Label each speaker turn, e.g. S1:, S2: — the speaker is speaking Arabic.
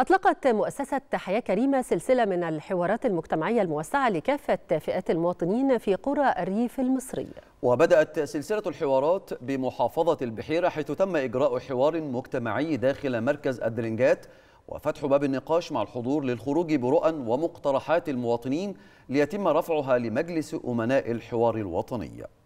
S1: أطلقت مؤسسة حياة كريمة سلسلة من الحوارات المجتمعية الموسعة لكافة فئات المواطنين في قرى الريف المصري
S2: وبدأت سلسلة الحوارات بمحافظة البحيرة حيث تم إجراء حوار مجتمعي داخل مركز الدرنجات وفتح باب النقاش مع الحضور للخروج برؤى ومقترحات المواطنين ليتم رفعها لمجلس أمناء الحوار الوطني